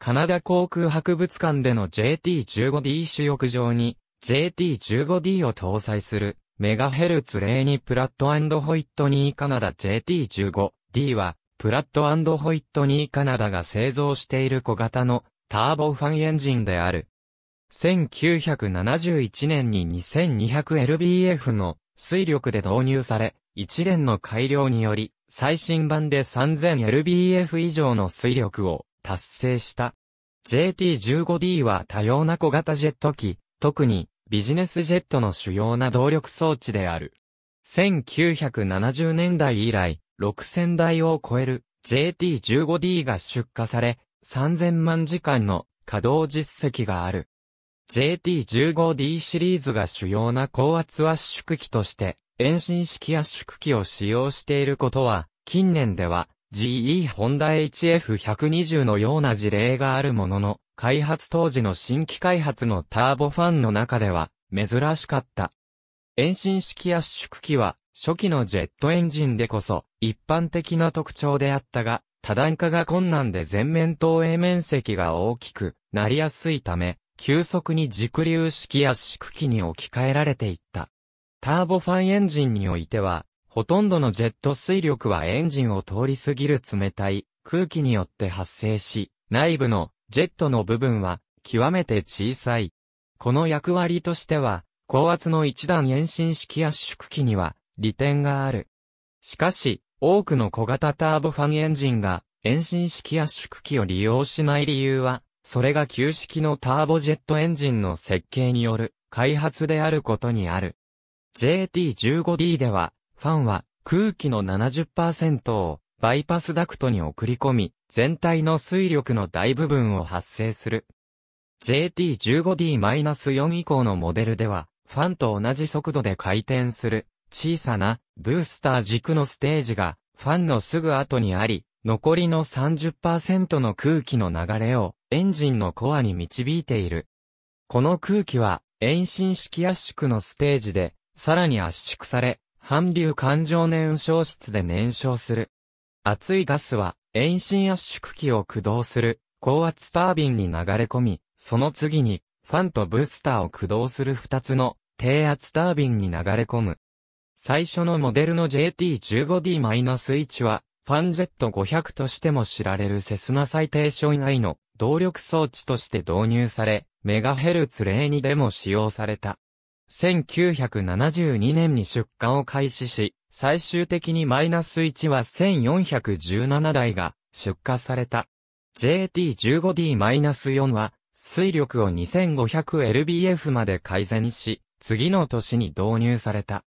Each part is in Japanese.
カナダ航空博物館での JT15D 主翼上に JT15D を搭載するメガヘルツ02プラットホイットニーカナダ JT15D はプラットホイットニーカナダが製造している小型のターボファンエンジンである。1971年に 2200lbf の水力で導入され、一連の改良により、最新版で 3000lbf 以上の水力を達成した。JT15D は多様な小型ジェット機、特にビジネスジェットの主要な動力装置である。1970年代以来、6000台を超える JT15D が出荷され、3000万時間の稼働実績がある。JT15D シリーズが主要な高圧圧縮機として、遠心式圧縮機を使用していることは、近年では、GE ホンダ HF120 のような事例があるものの、開発当時の新規開発のターボファンの中では、珍しかった。遠心式圧縮機は、初期のジェットエンジンでこそ、一般的な特徴であったが、多段化が困難で全面投影面積が大きくなりやすいため、急速に軸流式圧縮機に置き換えられていった。ターボファンエンジンにおいては、ほとんどのジェット水力はエンジンを通り過ぎる冷たい空気によって発生し、内部のジェットの部分は極めて小さい。この役割としては、高圧の一段延伸式圧縮機には利点がある。しかし、多くの小型ターボファンエンジンが遠心式圧縮機を利用しない理由は、それが旧式のターボジェットエンジンの設計による開発であることにある。JT15D では、ファンは空気の70%をバイパスダクトに送り込み、全体の水力の大部分を発生する。JT15D-4 以降のモデルでは、ファンと同じ速度で回転する小さなブースター軸のステージがファンのすぐ後にあり、残りの30%の空気の流れをエンジンのコアに導いている。この空気は遠心式圧縮のステージでさらに圧縮され、反流環状燃焼室で燃焼する。熱いガスは遠心圧縮機を駆動する高圧タービンに流れ込み、その次にファンとブースターを駆動する二つの低圧タービンに流れ込む。最初のモデルの JT15D-1 はファンジェット500としても知られるセスナサイテーション I の動力装置として導入され、メガヘルツ02でも使用された。1972年に出荷を開始し、最終的にマイナス1は1417台が出荷された。JT15D-4 は水力を 2500lbf まで改善し、次の年に導入された。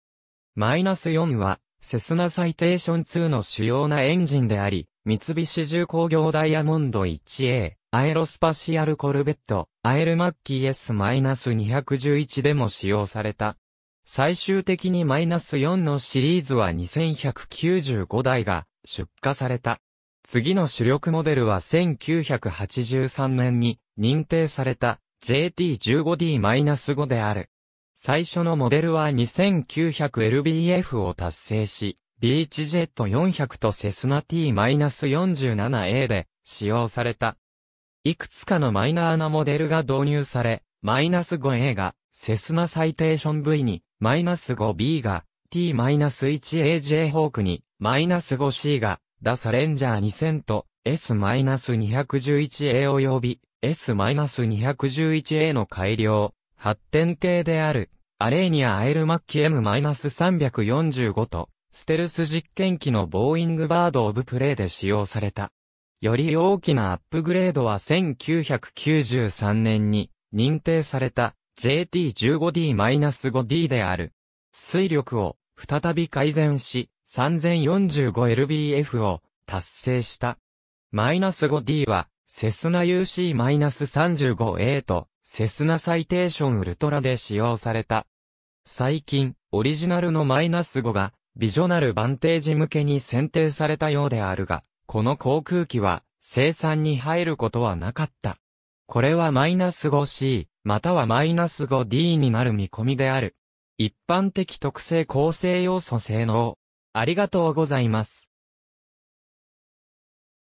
マイナス4はセスナサイテーション2の主要なエンジンであり、三菱重工業ダイヤモンド 1A、アエロスパシアルコルベット、アエルマッキー S-211 でも使用された。最終的にマイナス4のシリーズは2195台が出荷された。次の主力モデルは1983年に認定された JT15D-5 である。最初のモデルは 2900LBF を達成し、ビーチジェット400とセスナ T-47A で使用された。いくつかのマイナーなモデルが導入され、マイナス 5A がセスナサイテーション V に、マイナス 5B が T-1AJ ホークに、マイナス 5C がダサレンジャー2000と S-211A 及び S-211A の改良、発展系である、アレーニア・アエルマッキ M-345 と、ステルス実験機のボーイングバード・オブ・プレイで使用された。より大きなアップグレードは1993年に認定された JT15D-5D である。水力を再び改善し 3045lbf を達成した。-5D はセスナ UC-35A とセスナサイテーションウルトラで使用された。最近、オリジナルのマイナス5が、ビジョナルバンテージ向けに選定されたようであるが、この航空機は生産に入ることはなかった。これはマイナス 5C、またはマイナス 5D になる見込みである。一般的特性構成要素性能。ありがとうございます。